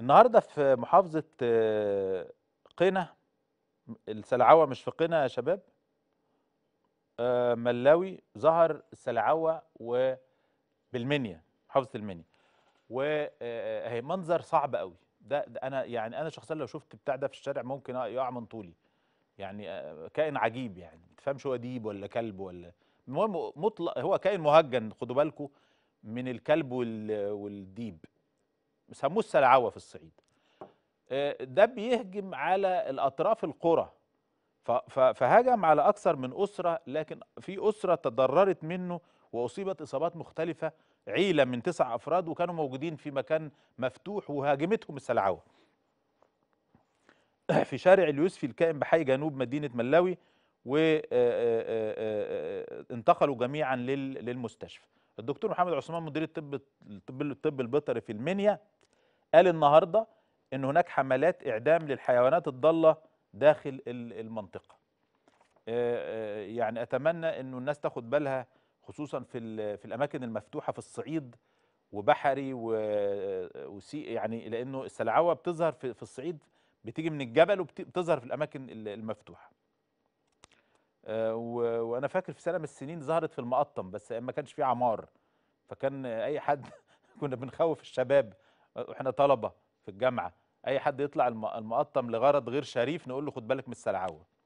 النهارده في محافظه آه، قنا السلعوه مش في قنا يا شباب آه، ملاوي ظهر السلعوه وبالمنيا محافظه المنيا وهي آه، منظر صعب قوي ده, ده انا يعني انا شخصيا لو شفت بتاع ده في الشارع ممكن يقع من طولي يعني كائن عجيب يعني ما تفهمش هو ديب ولا كلب ولا المهم مطلق هو كائن مهجن خدوا بالكم من الكلب والديب بيسموه السلعوه في الصعيد آه، ده بيهجم على الاطراف القرى فهجم على اكثر من اسره لكن في اسره تضررت منه واصيبت اصابات مختلفه عيله من تسع افراد وكانوا موجودين في مكان مفتوح وهاجمتهم السلعوه في شارع اليوسفي الكائن بحي جنوب مدينه ملاوي وانتقلوا آه، آه، جميعا للمستشفى الدكتور محمد عثمان مدير الطب الطب البيطري في المنيا قال النهارده ان هناك حملات اعدام للحيوانات الضاله داخل المنطقه آه، آه، يعني اتمنى انه الناس تاخد بالها خصوصا في في الاماكن المفتوحه في الصعيد وبحري آه، وسي يعني لانه السلعوه بتظهر في الصعيد بتيجي من الجبل وبتظهر في الاماكن المفتوحه وانا فاكر في سنه من السنين ظهرت في المقطم بس ما كانش فيه عمار فكان اي حد كنا بنخوف الشباب واحنا طلبه في الجامعه اي حد يطلع المقطم لغرض غير شريف نقول له خد بالك من السلعوه